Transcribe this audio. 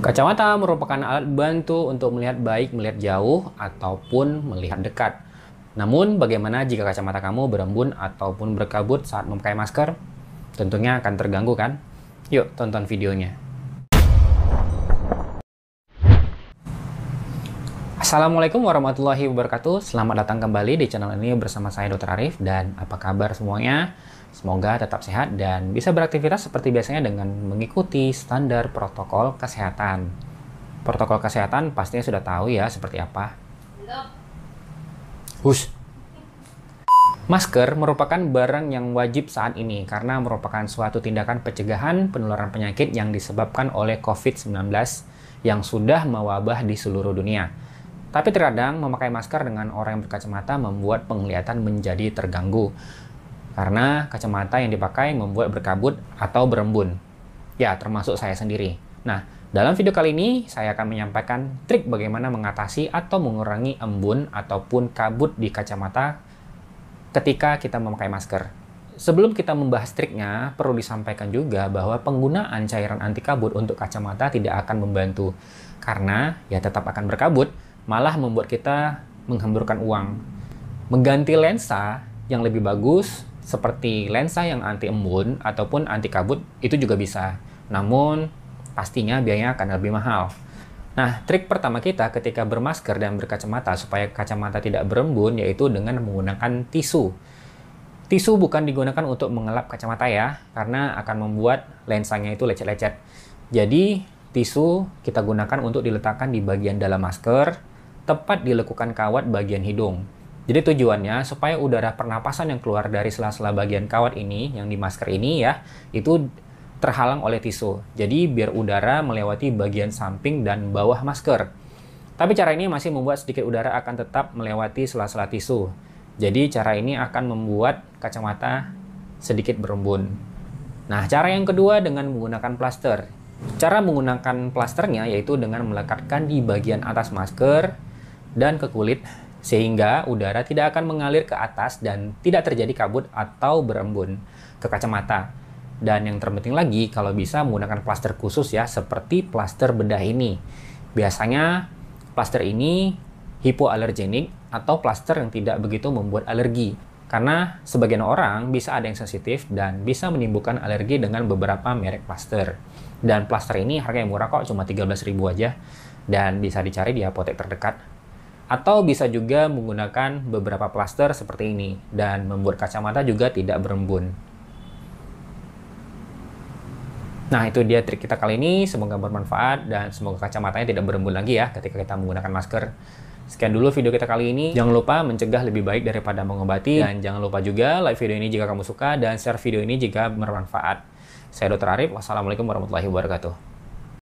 Kacamata merupakan alat bantu untuk melihat baik melihat jauh ataupun melihat dekat. Namun, bagaimana jika kacamata kamu berembun ataupun berkabut saat memakai masker? Tentunya akan terganggu kan? Yuk, tonton videonya. Assalamualaikum warahmatullahi wabarakatuh. Selamat datang kembali di channel ini bersama saya Dr. Arif dan apa kabar semuanya? Semoga tetap sehat dan bisa beraktivitas seperti biasanya dengan mengikuti standar protokol kesehatan. Protokol kesehatan pastinya sudah tahu ya seperti apa. Hush. Masker merupakan barang yang wajib saat ini karena merupakan suatu tindakan pencegahan penularan penyakit yang disebabkan oleh COVID-19 yang sudah mewabah di seluruh dunia. Tapi terkadang memakai masker dengan orang yang berkacamata membuat penglihatan menjadi terganggu karena kacamata yang dipakai membuat berkabut atau berembun. Ya, termasuk saya sendiri. Nah, dalam video kali ini saya akan menyampaikan trik bagaimana mengatasi atau mengurangi embun ataupun kabut di kacamata ketika kita memakai masker. Sebelum kita membahas triknya, perlu disampaikan juga bahwa penggunaan cairan anti kabut untuk kacamata tidak akan membantu karena ya tetap akan berkabut malah membuat kita menghamburkan uang. Mengganti lensa yang lebih bagus seperti lensa yang anti embun ataupun anti kabut itu juga bisa. Namun pastinya biayanya akan lebih mahal. Nah, trik pertama kita ketika bermasker dan berkacamata supaya kacamata tidak berembun yaitu dengan menggunakan tisu. Tisu bukan digunakan untuk mengelap kacamata ya, karena akan membuat lensanya itu lecet-lecet. Jadi, tisu kita gunakan untuk diletakkan di bagian dalam masker tepat dilekukan kawat bagian hidung. Jadi tujuannya supaya udara pernapasan yang keluar dari sela-sela bagian kawat ini, yang di masker ini ya, itu terhalang oleh tisu. Jadi biar udara melewati bagian samping dan bawah masker. Tapi cara ini masih membuat sedikit udara akan tetap melewati sela-sela tisu. Jadi cara ini akan membuat kacamata sedikit berembun. Nah, cara yang kedua dengan menggunakan plaster. Cara menggunakan plasternya yaitu dengan melekatkan di bagian atas masker dan ke kulit sehingga udara tidak akan mengalir ke atas dan tidak terjadi kabut atau berembun ke kacamata. Dan yang terpenting lagi kalau bisa menggunakan plaster khusus ya seperti plaster bedah ini. Biasanya plaster ini hipoalergenik atau plaster yang tidak begitu membuat alergi. Karena sebagian orang bisa ada yang sensitif dan bisa menimbulkan alergi dengan beberapa merek plaster. Dan plaster ini harganya murah kok, cuma 13.000 aja. Dan bisa dicari di apotek terdekat atau bisa juga menggunakan beberapa plaster seperti ini dan membuat kacamata juga tidak berembun. Nah, itu dia trik kita kali ini. Semoga bermanfaat dan semoga kacamatanya tidak berembun lagi ya ketika kita menggunakan masker. Sekian dulu video kita kali ini. Jangan lupa mencegah lebih baik daripada mengobati. Dan jangan lupa juga like video ini jika kamu suka dan share video ini jika bermanfaat. Saya Dr. Arif. Wassalamualaikum warahmatullahi wabarakatuh.